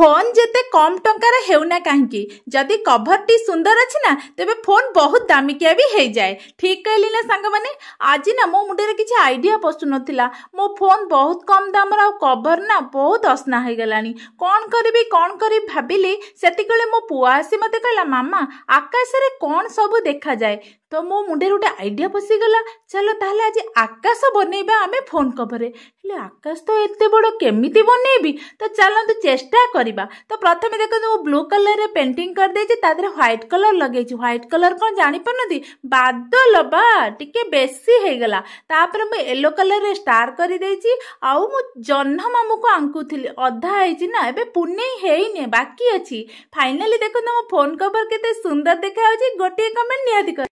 phone যেতে কম টঙ্কার হেউ না কাহিঁকি যদি কভরটি সুন্দর আছে না তেবে ফোন বহু দামিকিয়া বি হয়ে যায় ঠিক কহিলি না মানে আজ না মো মুন্ডের কিছু আইডিয়া পশু নথিলা মো ফোন বহুত কম দাম আর কভর না বহুত অসনা হয়ে গেল কন করিবি কন করি ভাবিলি সেতিকলে মো পুয়া আসি মতে কহিলা মামা আকাশে কন সবু দেখা যায় তো মো মুন্ডের গোটে আইডিয়া পশি গেল চলো তাহলে আজ আকাশ বনাইবা আমি ফোন কভরে হলে আকাশ তো এত বড় কেমিতি বনাইবি তো চালন্তু চেষ্টা করি କରିବା ତ ପ୍ରଥମେ ଦେଖନ୍ତୁ ମୁଁ ବ୍ଲୁ କଲର୍ରେ ପେଣ୍ଟିଂ କରିଦେଇଛି ତା ଦେହରେ ହ୍ୱାଇଟ୍ କଲର୍ ଲଗେଇଛି ହ୍ୱାଇଟ୍ କଲର୍ କ'ଣ ଜାଣିପାରୁନାହାନ୍ତି ବାଦଲ ବା ଟିକେ ବେଶୀ ହେଇଗଲା ତାପରେ ମୁଁ ୟେଲୋ କଲର୍ରେ ଷ୍ଟାର୍ କରିଦେଇଛି ଆଉ ମୁଁ ଜହ୍ନ ମାମୁଁକୁ ଆଙ୍କୁଥିଲି ଅଧା ହେଇଛି ନା ଏବେ ପୁନେଇ ହେଇନି ବାକି ଅଛି ଫାଇନାଲି ଦେଖନ୍ତୁ ମୋ ଫୋନ୍ କଭର୍ କେତେ ସୁନ୍ଦର ଦେଖାଯାଉଛି ଗୋଟିଏ କମେଣ୍ଟ ନିହାତି